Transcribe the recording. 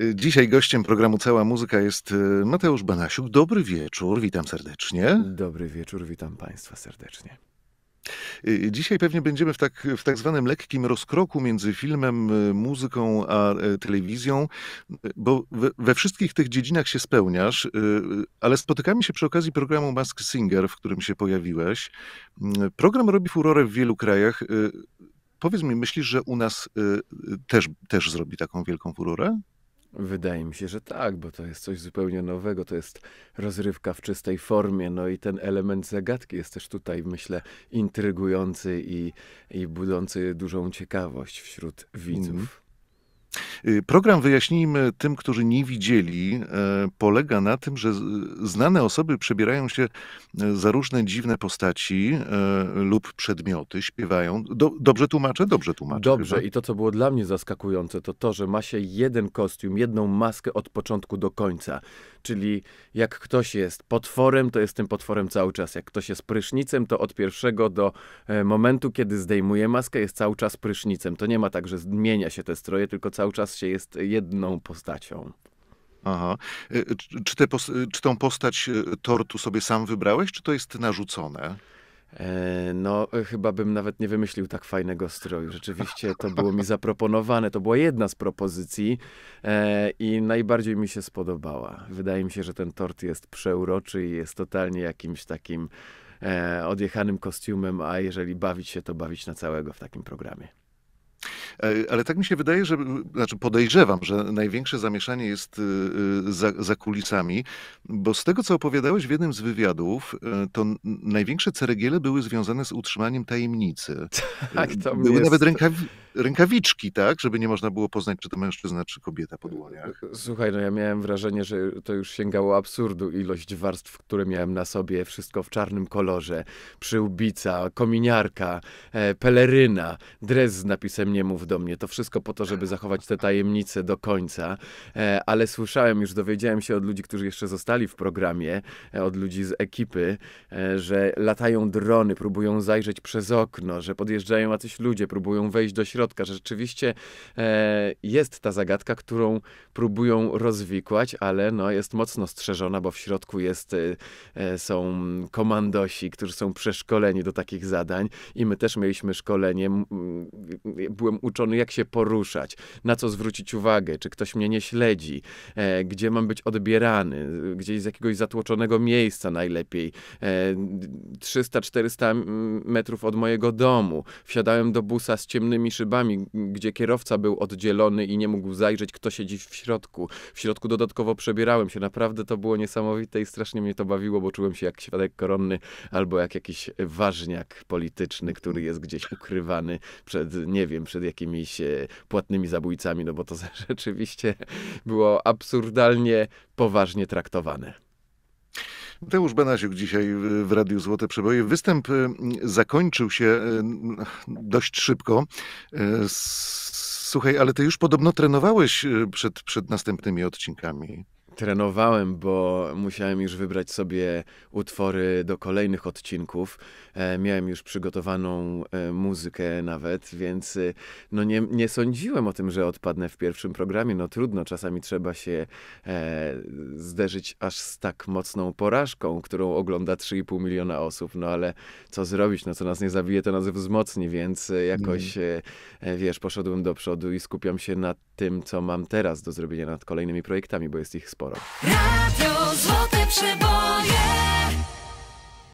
Y, dzisiaj gościem programu Cała Muzyka jest y, Mateusz Banasiuk. Dobry wieczór, witam serdecznie. Dobry wieczór, witam Państwa serdecznie. Y, dzisiaj pewnie będziemy w tak, w tak zwanym lekkim rozkroku między filmem, muzyką a e, telewizją, bo we, we, wszystkich tych dziedzinach się spełniasz, ale spotykamy się przy okazji programu Mask Singer, w którym się pojawiłeś. Mm, program robi furorę w wielu krajach. Powiedz mi, myślisz, że u nas też, też zrobi taką wielką furorę? Wydaje mi się, że tak, bo to jest coś zupełnie nowego, to jest rozrywka w czystej formie, no i ten element zagadki jest też tutaj, myślę, intrygujący i, i budzący dużą ciekawość wśród widzów. Mhm. Y, program, wyjaśnijmy tym, którzy nie widzieli, y, polega na tym, że znane osoby przebierają się y, za różne dziwne postaci lub przedmioty, śpiewają. dobrze tłumaczę? Dobrze tłumaczę. Dobrze. Chyba. I to, co było dla mnie zaskakujące, to to, że ma się jeden kostium, jedną maskę od początku do końca. Czyli jak ktoś jest potworem, to jest tym potworem cały czas. Jak ktoś jest prysznicem, to od pierwszego do e, momentu, kiedy zdejmuje maskę, jest cały czas prysznicem. To nie ma tak, że zmienia się te stroje, tylko cały czas się jest jedną postacią. Aha. Y, y, czy, te, y, czy tą postać tortu sobie sam wybrałeś, czy to jest narzucone? E, no, e, chyba bym nawet nie wymyślił tak fajnego stroju. Rzeczywiście to było mi zaproponowane. To była jedna z propozycji e, i najbardziej mi się spodobała. Wydaje mi się, że ten tort jest przeuroczy i jest totalnie jakimś takim odjechanym kostiumem, a jeżeli bawić się, to bawić na całego w takim programie. E, ale tak mi się wydaje, że, znaczy podejrzewam, że największe zamieszanie jest e, e, za, za kulisami, bo z tego, co opowiadałeś w jednym z wywiadów, to największe ceregiele były związane z utrzymaniem tajemnicy. Tak, to były jest... nawet rękawice rękawiczki, tak? Żeby nie można było poznać, czy to mężczyzna, czy kobieta po dłoniach. E, słuchaj, no ja miałem wrażenie, że to już sięgało absurdu. Ilość warstw, które miałem na sobie, wszystko w czarnym kolorze. Przyłbica, kominiarka, e, peleryna, dres z napisem nie mów do mnie. To wszystko po to, żeby zachować te tajemnice do końca. E, ale słyszałem już, dowiedziałem się od ludzi, którzy jeszcze zostali w programie, e, od ludzi z ekipy, e, że latają drony, próbują zajrzeć przez okno, że podjeżdżają jacyś ludzie, próbują wejść do środka środka, że rzeczywiście e, jest ta zagadka, którą próbują rozwikłać, ale no, jest mocno strzeżona, bo w środku jest, e, e są komandosi, którzy są przeszkoleni do takich zadań i my też mieliśmy szkolenie. Byłem uczony, jak się poruszać, na co zwrócić uwagę, czy ktoś mnie nie śledzi, e, gdzie mam być odbierany, gdzieś z jakiegoś zatłoczonego miejsca najlepiej, 300-400 e, metrów od mojego domu. Wsiadałem do busa z ciemnymi szybami, gdzie kierowca był oddzielony i nie mógł zajrzeć, kto siedzi w środku. W środku dodatkowo przebierałem się. Naprawdę to było niesamowite i strasznie mnie to bawiło, bo czułem się jak świadek koronny albo jak jakiś ważniak polityczny, który jest gdzieś ukrywany przed, nie wiem, przed jakimiś e, płatnymi zabójcami, no bo to rzeczywiście było absurdalnie poważnie traktowane. Mateusz Benasiuk dzisiaj w Radiu Złote Przeboje. Występ y, zakończył się y, dość szybko. Y, słuchaj, ale ty już podobno trenowałeś przed, przed następnymi odcinkami trenowałem, bo musiałem już wybrać sobie utwory do kolejnych odcinków. E, miałem już przygotowaną e, muzykę nawet, więc e, no nie, nie sądziłem o tym, że odpadnę w pierwszym programie. No trudno, czasami trzeba się zderzyć aż z tak mocną porażką, którą ogląda 3,5 miliona osób. No ale co zrobić? No co nas nie zabije, to nas wzmocni, więc jakoś, mhm. wiesz, poszedłem do przodu i skupiam się na tym, co mam teraz do zrobienia nad kolejnymi projektami, bo jest ich sporo sporo. Radio Złote Przeboje.